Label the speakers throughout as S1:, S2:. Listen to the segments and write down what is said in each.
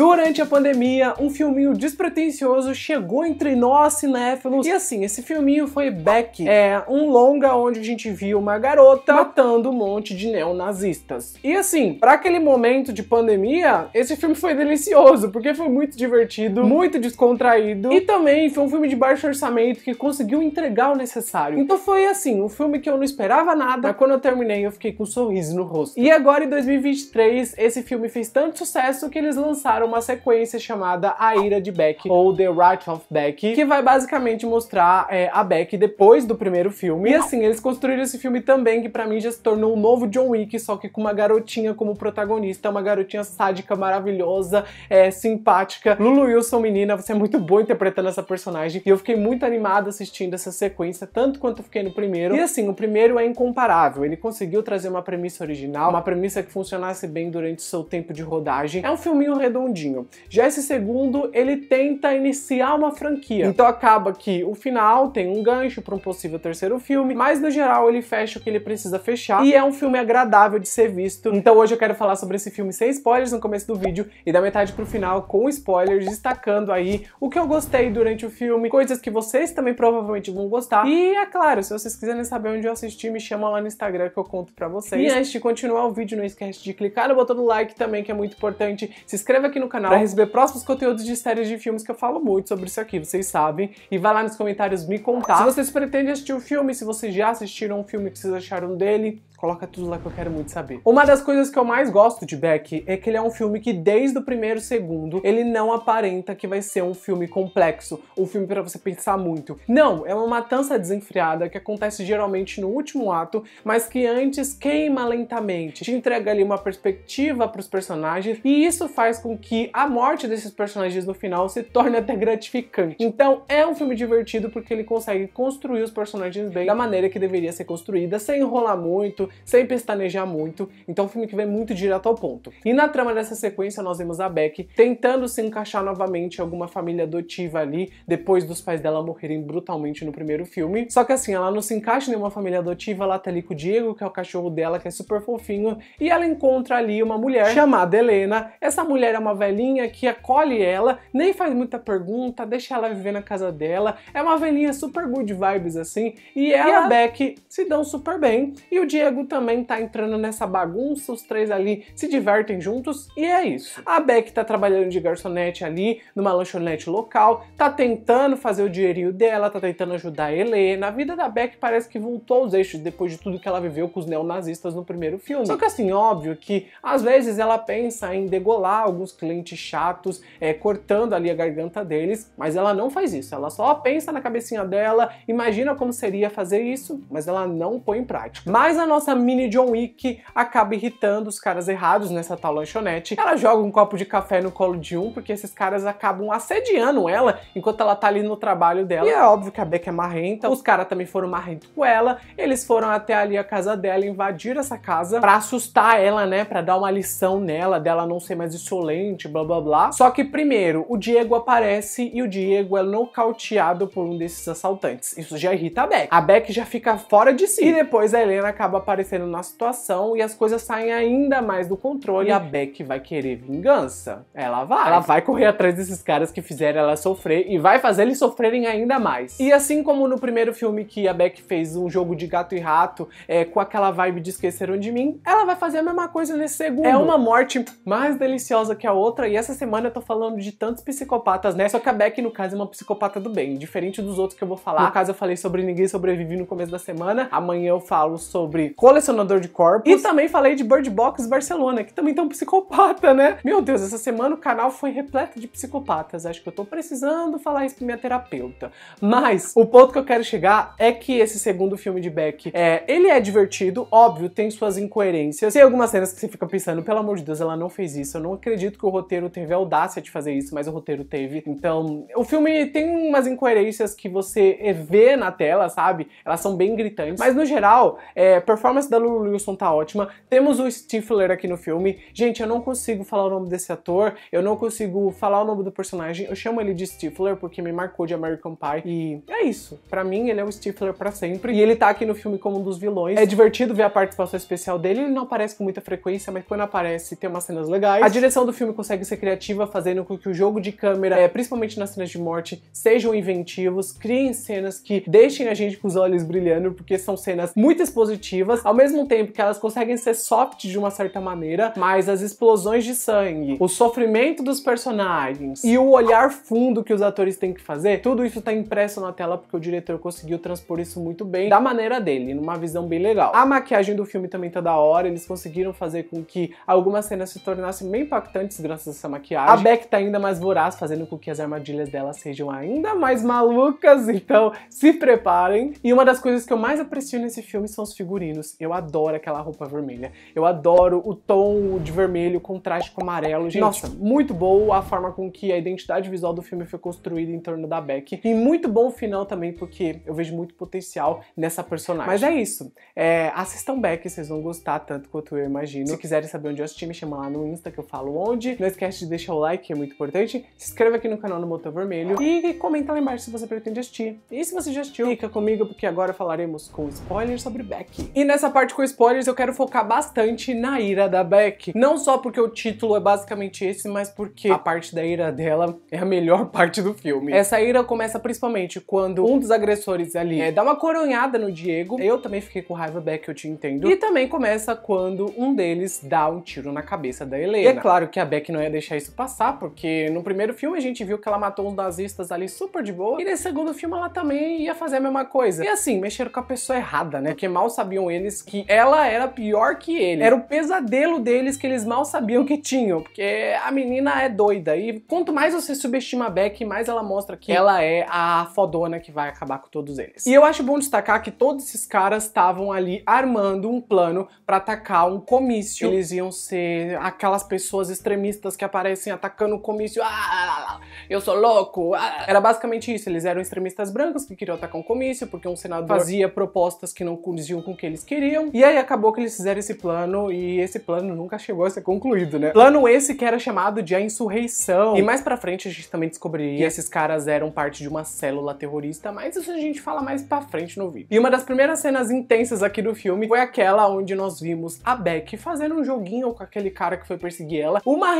S1: Durante a pandemia, um filminho despretensioso chegou entre nós, cinéfilos. E assim, esse filminho foi Beck. É um longa onde a gente viu uma garota matando um monte de neonazistas. E assim, para aquele momento de pandemia, esse filme foi delicioso, porque foi muito divertido, muito descontraído. E também foi um filme de baixo orçamento que conseguiu entregar o necessário. Então foi assim, um filme que eu não esperava nada, mas quando eu terminei eu fiquei com um sorriso no rosto. E agora em 2023, esse filme fez tanto sucesso que eles lançaram uma sequência chamada A Ira de Beck, ou The Right of Beck, que vai basicamente mostrar é, a Beck depois do primeiro filme. E assim, eles construíram esse filme também, que para mim já se tornou um novo John Wick, só que com uma garotinha como protagonista, uma garotinha sádica, maravilhosa, é, simpática. Lulu Wilson, menina, você é muito boa interpretando essa personagem, e eu fiquei muito animada assistindo essa sequência, tanto quanto fiquei no primeiro. E assim, o primeiro é incomparável, ele conseguiu trazer uma premissa original, uma premissa que funcionasse bem durante seu tempo de rodagem. É um filminho redondinho, rapidinho. Já esse segundo, ele tenta iniciar uma franquia. Então acaba que o final tem um gancho para um possível terceiro filme, mas no geral ele fecha o que ele precisa fechar e é um filme agradável de ser visto. Então hoje eu quero falar sobre esse filme sem spoilers no começo do vídeo e da metade pro final com spoilers, destacando aí o que eu gostei durante o filme, coisas que vocês também provavelmente vão gostar. E é claro, se vocês quiserem saber onde eu assisti, me chama lá no Instagram que eu conto pra vocês. E antes de continuar o vídeo, não esquece de clicar no botão do like também, que é muito importante. Se inscreva aqui no canal para receber próximos conteúdos de séries de filmes que eu falo muito sobre isso aqui, vocês sabem. E vai lá nos comentários me contar se vocês pretendem assistir o um filme, se vocês já assistiram um filme que vocês acharam dele. Coloca tudo lá que eu quero muito saber. Uma das coisas que eu mais gosto de Beck é que ele é um filme que desde o primeiro segundo ele não aparenta que vai ser um filme complexo, um filme para você pensar muito. Não, é uma matança desenfreada que acontece geralmente no último ato, mas que antes queima lentamente, te entrega ali uma perspectiva para os personagens e isso faz com que a morte desses personagens no final se torna até gratificante. Então é um filme divertido porque ele consegue construir os personagens bem da maneira que deveria ser construída, sem enrolar muito, sem pestanejar muito. Então é um filme que vem muito direto ao ponto. E na trama dessa sequência nós vemos a Beck tentando se encaixar novamente em alguma família adotiva ali, depois dos pais dela morrerem brutalmente no primeiro filme. Só que assim, ela não se encaixa em nenhuma família adotiva, ela tá ali com o Diego, que é o cachorro dela, que é super fofinho, e ela encontra ali uma mulher chamada Helena. Essa mulher é uma velha velhinha que acolhe ela, nem faz muita pergunta, deixa ela viver na casa dela. É uma velhinha super good vibes, assim. E ela e a Beck se dão super bem. E o Diego também tá entrando nessa bagunça, os três ali se divertem juntos e é isso. A Beck tá trabalhando de garçonete ali, numa lanchonete local, tá tentando fazer o dinheirinho dela, tá tentando ajudar a Helena. A vida da Beck parece que voltou aos eixos depois de tudo que ela viveu com os neonazistas no primeiro filme. Só que assim, óbvio que às vezes ela pensa em degolar alguns clientes repelente chatos, é, cortando ali a garganta deles, mas ela não faz isso. Ela só pensa na cabecinha dela, imagina como seria fazer isso, mas ela não põe em prática. Mas a nossa mini John Wick acaba irritando os caras errados nessa tal lanchonete. Ela joga um copo de café no colo de um, porque esses caras acabam assediando ela enquanto ela tá ali no trabalho dela. E é óbvio que a Beck é marrenta, os caras também foram marrentos com ela, eles foram até ali a casa dela, invadiram essa casa pra assustar ela, né, pra dar uma lição nela, dela não ser mais insolente, blá blá blá. Só que primeiro, o Diego aparece e o Diego é nocauteado por um desses assaltantes. Isso já irrita a Beck. A Beck já fica fora de si. E depois a Helena acaba aparecendo na situação e as coisas saem ainda mais do controle. E a Beck vai querer vingança. Ela vai. Ela vai correr atrás desses caras que fizeram ela sofrer e vai fazer eles sofrerem ainda mais. E assim como no primeiro filme que a Beck fez um jogo de gato e rato é, com aquela vibe de esqueceram de mim, ela vai fazer a mesma coisa nesse segundo. É uma morte mais deliciosa que a outra outra, e essa semana eu tô falando de tantos psicopatas, né? Só que a Beck, no caso, é uma psicopata do bem, diferente dos outros que eu vou falar. No caso, eu falei sobre Ninguém Sobrevive no começo da semana, amanhã eu falo sobre Colecionador de Corpos, e também falei de Bird Box Barcelona, que também tem tá um psicopata, né? Meu Deus, essa semana o canal foi repleto de psicopatas, acho que eu tô precisando falar isso pra minha terapeuta. Mas, o ponto que eu quero chegar é que esse segundo filme de Beck, é, ele é divertido, óbvio, tem suas incoerências, tem algumas cenas que você fica pensando, pelo amor de Deus, ela não fez isso, eu não acredito que o roteiro teve a audácia de fazer isso, mas o roteiro teve. Então, o filme tem umas incoerências que você vê na tela, sabe? Elas são bem gritantes. Mas no geral, é, a performance da Lulu Wilson tá ótima. Temos o Stifler aqui no filme. Gente, eu não consigo falar o nome desse ator, eu não consigo falar o nome do personagem. Eu chamo ele de Stifler porque me marcou de American Pie. E é isso. Para mim, ele é o Stifler para sempre. E ele tá aqui no filme como um dos vilões. É divertido ver a participação especial dele. Ele não aparece com muita frequência, mas quando aparece, tem umas cenas legais. A direção do filme com consegue ser criativa fazendo com que o jogo de câmera, é, principalmente nas cenas de morte, sejam inventivos, criem cenas que deixem a gente com os olhos brilhando, porque são cenas muito expositivas, ao mesmo tempo que elas conseguem ser soft de uma certa maneira, mas as explosões de sangue, o sofrimento dos personagens e o olhar fundo que os atores têm que fazer, tudo isso tá impresso na tela porque o diretor conseguiu transpor isso muito bem da maneira dele, numa visão bem legal. A maquiagem do filme também tá da hora, eles conseguiram fazer com que algumas cenas se tornassem bem impactantes a essa maquiagem. A Beck tá ainda mais voraz, fazendo com que as armadilhas dela sejam ainda mais malucas, então se preparem. E uma das coisas que eu mais aprecio nesse filme são os figurinos. Eu adoro aquela roupa vermelha. Eu adoro o tom de vermelho, o contraste com o amarelo. Gente, nossa, muito boa a forma com que a identidade visual do filme foi construída em torno da Beck. E muito bom o final também, porque eu vejo muito potencial nessa personagem. Mas é isso. É, assistam Beck, vocês vão gostar tanto quanto eu imagino. Se quiserem saber onde eu assisti, me chama lá no Insta que eu falo onde. Não esquece de deixar o like, que é muito importante. Se inscreva aqui no canal do Botão Vermelho e comenta lá embaixo se você pretende assistir. E se você já assistiu, fica comigo porque agora falaremos com spoilers sobre Beck. E nessa parte com spoilers eu quero focar bastante na ira da Beck. Não só porque o título é basicamente esse, mas porque a parte da ira dela é a melhor parte do filme. Essa ira começa principalmente quando um dos agressores ali é, dá uma coronhada no Diego. Eu também fiquei com raiva Beck, eu te entendo. E também começa quando um deles dá um tiro na cabeça da Helena. E é claro que a Beck não não né, ia deixar isso passar, porque no primeiro filme a gente viu que ela matou os nazistas ali super de boa, e nesse segundo filme ela também ia fazer a mesma coisa. E assim, mexeram com a pessoa errada, né? Porque mal sabiam eles que ela era pior que ele. Era o pesadelo deles que eles mal sabiam que tinham, porque a menina é doida. E quanto mais você subestima a Beck, mais ela mostra que ela é a fodona que vai acabar com todos eles. E eu acho bom destacar que todos esses caras estavam ali armando um plano para atacar um comício. Eles iam ser aquelas pessoas extremistas que aparecem atacando o comício. Ah, eu sou louco. Ah. Era basicamente isso. Eles eram extremistas brancos que queriam atacar um comício porque um senador fazia propostas que não condiziam com o que eles queriam. E aí acabou que eles fizeram esse plano e esse plano nunca chegou a ser concluído, né? Plano esse que era chamado de a insurreição. E mais pra frente a gente também descobriria que esses caras eram parte de uma célula terrorista, mas isso a gente fala mais pra frente no vídeo. E uma das primeiras cenas intensas aqui do filme foi aquela onde nós vimos a Beck fazendo um joguinho com aquele cara que foi perseguir ela. Uma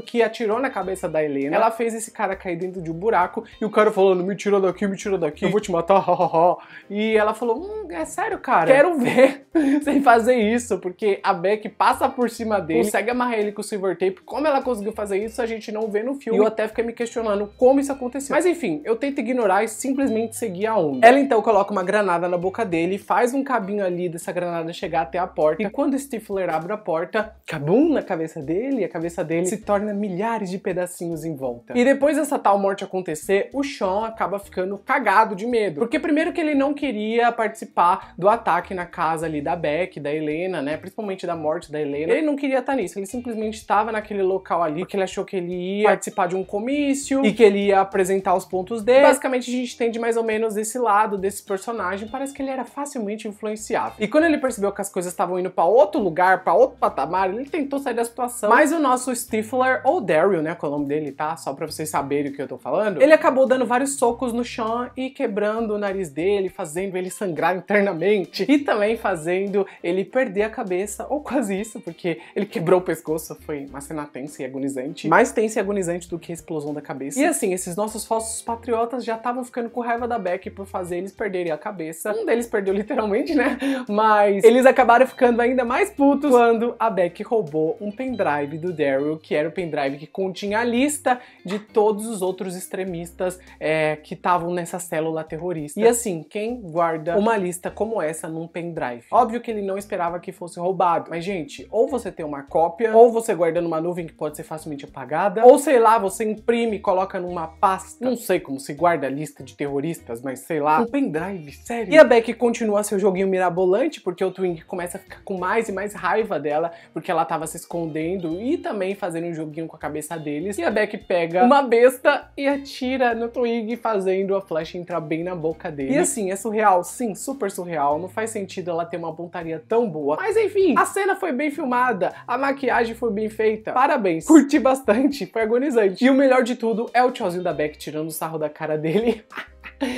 S1: que atirou na cabeça da Helena. Ela fez esse cara cair dentro de um buraco e o cara falando: me tira daqui, me tira daqui, eu vou te matar, E ela falou: hum, é sério, cara, quero ver sem fazer isso, porque a Beck passa por cima dele, consegue amarrar ele com o silver tape. Como ela conseguiu fazer isso, a gente não vê no filme. E eu até fiquei me questionando como isso aconteceu. Mas enfim, eu tento ignorar e simplesmente seguir a onda. Ela então coloca uma granada na boca dele, faz um cabinho ali dessa granada chegar até a porta. E quando o Stifler abre a porta, cabum na cabeça dele, a cabeça dele dele se torna milhares de pedacinhos em volta. E depois dessa tal morte acontecer, o Sean acaba ficando cagado de medo. Porque primeiro que ele não queria participar do ataque na casa ali da Beck, da Helena, né? Principalmente da morte da Helena. Ele não queria estar nisso, ele simplesmente estava naquele local ali porque ele achou que ele ia participar de um comício e que ele ia apresentar os pontos dele. Basicamente a gente entende mais ou menos esse lado desse personagem, parece que ele era facilmente influenciável. E quando ele percebeu que as coisas estavam indo para outro lugar, para outro patamar, ele tentou sair da situação. Mas o nosso Stifler, ou Daryl, né, com é o nome dele, tá? Só pra vocês saberem o que eu tô falando. Ele acabou dando vários socos no Sean e quebrando o nariz dele, fazendo ele sangrar internamente e também fazendo ele perder a cabeça, ou quase isso, porque ele quebrou o pescoço, foi uma cena tensa e agonizante. Mais tensa e agonizante do que a explosão da cabeça. E assim, esses nossos falsos patriotas já estavam ficando com raiva da Beck por fazer eles perderem a cabeça. Um deles perdeu literalmente, né? Mas eles acabaram ficando ainda mais putos quando a Beck roubou um pendrive do Daryl que era o pendrive que continha a lista de todos os outros extremistas é, que estavam nessa célula terrorista. E assim, quem guarda uma lista como essa num pendrive? Óbvio que ele não esperava que fosse roubado, mas gente, ou você tem uma cópia, ou você guarda numa nuvem que pode ser facilmente apagada, ou sei lá, você imprime, coloca numa pasta, não sei como se guarda a lista de terroristas, mas sei lá, um pendrive, sério. E a Beck continua seu joguinho mirabolante, porque o Twink começa a ficar com mais e mais raiva dela, porque ela tava se escondendo e também fazendo fazendo um joguinho com a cabeça deles. E a Beck pega uma besta e atira no Twig, fazendo a flecha entrar bem na boca dele. E assim, é surreal, sim, super surreal. Não faz sentido ela ter uma pontaria tão boa. Mas enfim, a cena foi bem filmada, a maquiagem foi bem feita. Parabéns, curti bastante, foi agonizante. E o melhor de tudo é o tiozinho da Beck tirando o sarro da cara dele.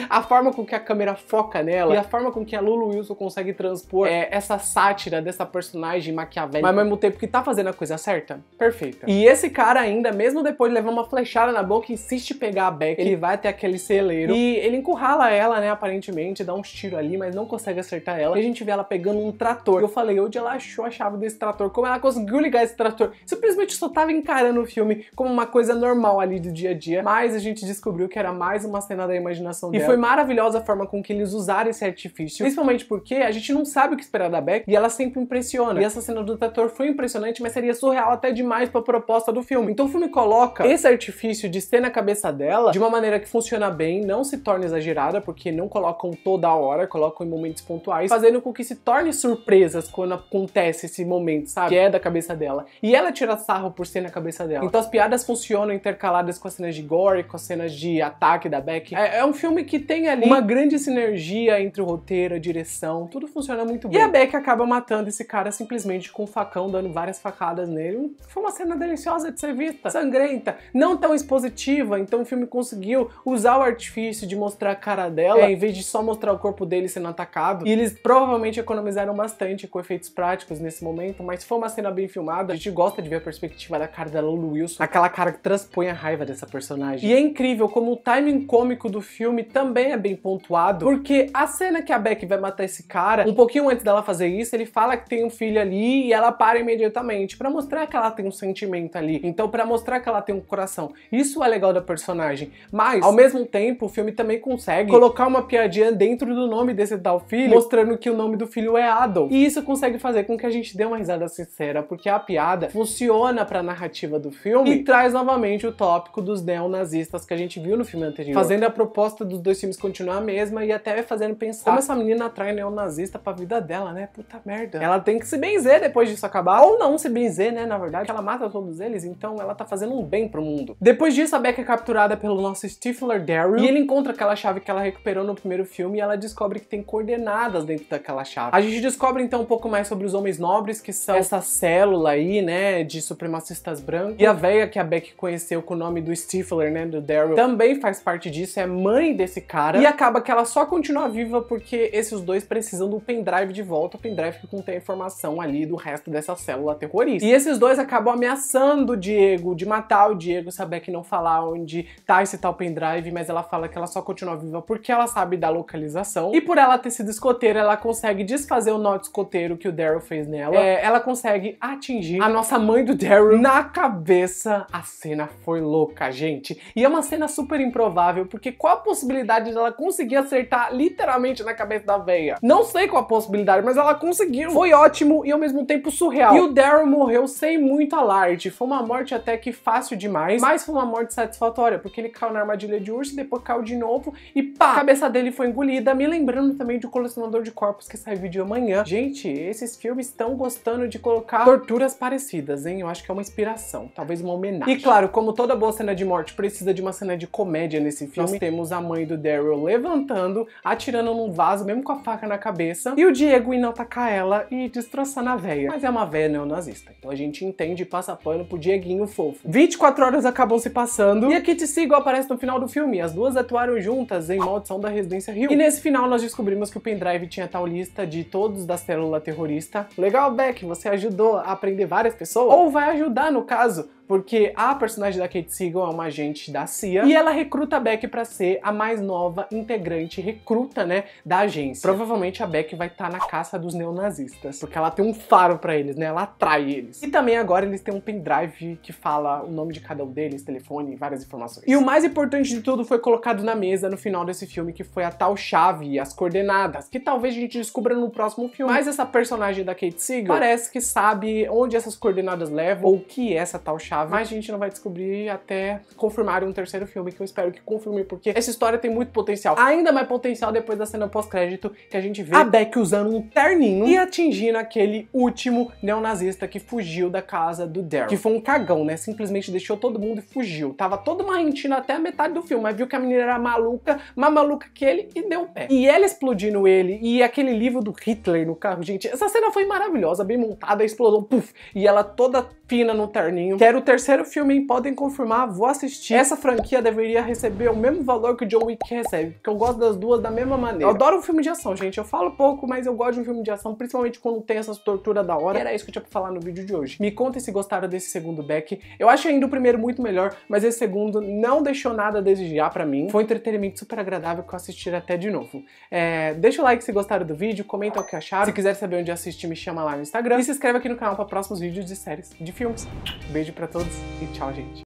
S1: a forma com que a câmera foca nela e a forma com que a Lulu Wilson consegue transpor é, essa sátira dessa personagem maquiavélica, mas ao mesmo tempo que tá fazendo a coisa certa, perfeita. E esse cara ainda, mesmo depois de levar uma flechada na boca, insiste em pegar a Beck, ele vai até aquele celeiro e ele encurrala ela, né, aparentemente, dá uns tiros ali, mas não consegue acertar ela. E a gente vê ela pegando um trator. Eu falei, onde ela achou a chave desse trator? Como ela conseguiu ligar esse trator? Simplesmente só tava encarando o filme como uma coisa normal ali do dia a dia, mas a gente descobriu que era mais uma cena da imaginação e foi maravilhosa a forma com que eles usaram esse artifício, principalmente porque a gente não sabe o que esperar da Beck e ela sempre impressiona. E essa cena do trator foi impressionante, mas seria surreal até demais para a proposta do filme. Então o filme coloca esse artifício de ser na cabeça dela de uma maneira que funciona bem, não se torna exagerada, porque não colocam toda hora, colocam em momentos pontuais, fazendo com que se torne surpresas quando acontece esse momento, sabe? Que é da cabeça dela. E ela tira sarro por ser na cabeça dela. Então as piadas funcionam intercaladas com as cenas de gore, com as cenas de ataque da Beck. É, é um filme que tem ali uma grande sinergia entre o roteiro, a direção, tudo funciona muito bem. E a Beck acaba matando esse cara simplesmente com um facão, dando várias facadas nele. Foi uma cena deliciosa de ser vista, sangrenta, não tão expositiva, então o filme conseguiu usar o artifício de mostrar a cara dela, é, em vez de só mostrar o corpo dele sendo atacado. E eles provavelmente economizaram bastante com efeitos práticos nesse momento, mas foi uma cena bem filmada. A gente gosta de ver a perspectiva da cara da Lulu Wilson, aquela cara que transpõe a raiva dessa personagem. E é incrível como o timing cômico do filme também é bem pontuado, porque a cena que a Beck vai matar esse cara, um pouquinho antes dela fazer isso, ele fala que tem um filho ali e ela para imediatamente para mostrar que ela tem um sentimento ali. Então, para mostrar que ela tem um coração. Isso é legal da personagem. Mas, ao mesmo tempo, o filme também consegue colocar uma piadinha dentro do nome desse tal filho, mostrando que o nome do filho é Adam. E isso consegue fazer com que a gente dê uma risada sincera, porque a piada funciona para a narrativa do filme e traz novamente o tópico dos neonazistas que a gente viu no filme anterior, fazendo a proposta do dos dois filmes continuar a mesma e até fazendo pensar como tá. essa menina atrai neonazista pra vida dela, né? Puta merda. Ela tem que se benzer depois disso acabar, ou não se benzer, né? Na verdade, ela mata todos eles, então ela tá fazendo um bem pro mundo. Depois disso, a Beck é capturada pelo nosso Stifler Daryl e ele encontra aquela chave que ela recuperou no primeiro filme e ela descobre que tem coordenadas dentro daquela chave. A gente descobre então um pouco mais sobre os homens nobres, que são essa célula aí, né, de supremacistas brancos. E a véia que a Beck conheceu com o nome do Stifler, né, do Daryl, também faz parte disso, é mãe dele desse cara. E acaba que ela só continua viva porque esses dois precisam do pendrive de volta, o pendrive que contém a informação ali do resto dessa célula terrorista. E esses dois acabam ameaçando o Diego, de matar o Diego, saber que não falar onde tá esse tal pendrive, mas ela fala que ela só continua viva porque ela sabe da localização. E por ela ter sido escoteira, ela consegue desfazer o nó de escoteiro que o Daryl fez nela. É, ela consegue atingir a nossa mãe do Daryl na cabeça. A cena foi louca, gente. E é uma cena super improvável, porque qual a possibilidade possibilidade de ela conseguir acertar literalmente na cabeça da véia. Não sei qual a possibilidade, mas ela conseguiu. Foi ótimo e ao mesmo tempo surreal. E o Daryl morreu sem muito alarde. Foi uma morte até que fácil demais, mas foi uma morte satisfatória, porque ele caiu na armadilha de urso, depois caiu de novo e pá, a cabeça dele foi engolida. Me lembrando também de O Colecionador de Corpos, que sai vídeo amanhã. Gente, esses filmes estão gostando de colocar torturas parecidas, hein? Eu acho que é uma inspiração, talvez uma homenagem. E claro, como toda boa cena de morte precisa de uma cena de comédia nesse filme, nós temos a mãe do Daryl levantando, atirando num vaso, mesmo com a faca na cabeça, e o Diego indo atacar ela e destroçar a véia. Mas é uma véia neonazista, então a gente entende e passa pano pro Dieguinho fofo. 24 horas acabam se passando, e a Kitty Seagull aparece no final do filme. As duas atuaram juntas em Maldição da Residência Rio. E nesse final nós descobrimos que o pendrive tinha tal lista de todos da célula terrorista. Legal, Beck, você ajudou a aprender várias pessoas? Ou vai ajudar, no caso, porque a personagem da Kate Siegel é uma agente da CIA e ela recruta a Beck para ser a mais nova integrante recruta, né, da agência. Provavelmente a Beck vai estar tá na caça dos neonazistas, porque ela tem um faro para eles, né? Ela atrai eles. E também agora eles têm um pendrive que fala o nome de cada um deles, telefone, várias informações. E o mais importante de tudo foi colocado na mesa no final desse filme, que foi a tal chave e as coordenadas, que talvez a gente descubra no próximo filme. Mas essa personagem da Kate Siegel parece que sabe onde essas coordenadas levam ou o que é essa tal chave chave, mas a gente não vai descobrir até confirmar um terceiro filme, que eu espero que confirme, porque essa história tem muito potencial. Ainda mais potencial depois da cena pós-crédito, que a gente vê a Beck usando um terninho e atingindo aquele último neonazista que fugiu da casa do Daryl. Que foi um cagão, né? Simplesmente deixou todo mundo e fugiu. Tava todo marrentino até a metade do filme, mas viu que a menina era maluca, mais maluca que ele, e deu pé. E ela explodindo ele, e aquele livro do Hitler no carro, gente, essa cena foi maravilhosa, bem montada, explodiu puf, e ela toda fina no terninho. Quero terceiro filme Podem Confirmar, vou assistir. Essa franquia deveria receber o mesmo valor que o John Wick recebe, porque eu gosto das duas da mesma maneira. Eu adoro um filme de ação, gente. Eu falo pouco, mas eu gosto de um filme de ação, principalmente quando tem essas torturas da hora. E era isso que eu tinha pra falar no vídeo de hoje. Me contem se gostaram desse segundo back. Eu acho ainda o primeiro muito melhor, mas esse segundo não deixou nada a desejar pra mim. Foi um entretenimento super agradável que eu assisti até de novo. É, deixa o like se gostaram do vídeo, comenta o que acharam. Se quiser saber onde assistir, me chama lá no Instagram. E se inscreve aqui no canal pra próximos vídeos de séries de filmes. Beijo pra todos todos e tchau, gente.